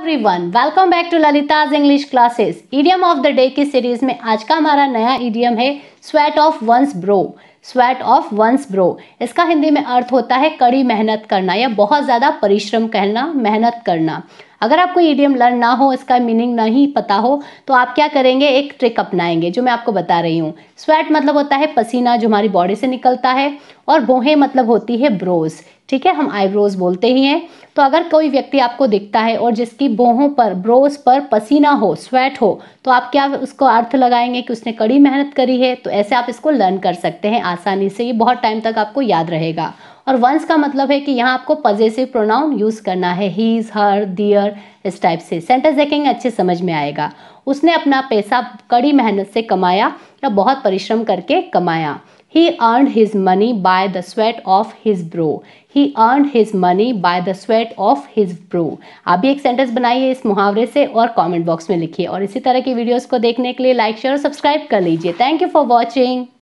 everyone welcome back to Lalita's English classes idiom of the day की series में आज का हमारा नया इडियम है sweat of one's brow sweat of one's brow इसका हिंदी में अर्थ होता है कड़ी मेहनत करना या बहुत ज़्यादा परिश्रम कहना मेहनत करना अगर आपको ईडियम लर्न ना हो इसका मीनिंग नहीं पता हो तो आप क्या करेंगे एक ट्रिक अपनाएंगे जो मैं आपको बता रही हूँ स्वेट मतलब होता है पसीना जो हमारी बॉडी से निकलता है और बोहे मतलब होती है ब्रोज ठीक है हम आईब्रोज बोलते ही हैं तो अगर कोई व्यक्ति आपको दिखता है और जिसकी बोहों पर ब्रोज पर पसीना हो स्वेट हो तो आप क्या उसको अर्थ लगाएंगे कि उसने कड़ी मेहनत करी है तो ऐसे आप इसको लर्न कर सकते हैं आसानी से ये बहुत टाइम तक आपको याद रहेगा और वंस का मतलब है कि यहाँ आपको पजेसिव प्रोनाउन यूज़ करना है इज हर दियर इस टाइप से सेंटेंस देखेंगे अच्छे समझ में आएगा उसने अपना पैसा कड़ी मेहनत से कमाया या बहुत परिश्रम करके कमाया he earn his money by the sweat of his brow he earn his money by the sweat of his brow आप भी एक सेंटेंस बनाइए इस मुहावरे से और कॉमेंट बॉक्स में लिखिए और इसी तरह की वीडियोज को देखने के लिए लाइक शेयर और सब्सक्राइब कर लीजिए थैंक यू फॉर वॉचिंग